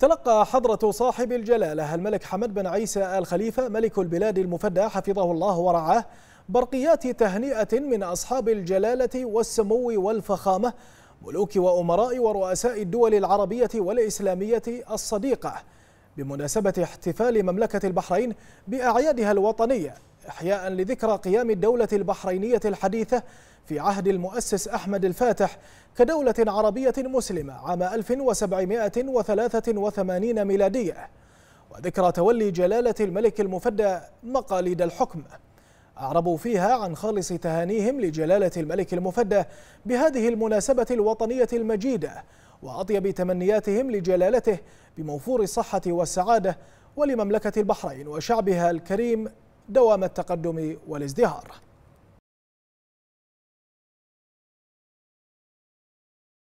تلقى حضرة صاحب الجلالة الملك حمد بن عيسى آل خليفة ملك البلاد المفدى حفظه الله ورعاه برقيات تهنئة من أصحاب الجلالة والسمو والفخامة ملوك وأمراء ورؤساء الدول العربية والإسلامية الصديقة بمناسبة احتفال مملكة البحرين بأعيادها الوطنية إحياء لذكرى قيام الدولة البحرينية الحديثة في عهد المؤسس أحمد الفاتح كدولة عربية مسلمة عام 1783 ميلادية وذكرى تولي جلالة الملك المفدى مقاليد الحكم أعربوا فيها عن خالص تهانيهم لجلالة الملك المفدى بهذه المناسبة الوطنية المجيدة وأطيب تمنياتهم لجلالته بموفور الصحة والسعادة ولمملكة البحرين وشعبها الكريم دوام التقدم والازدهار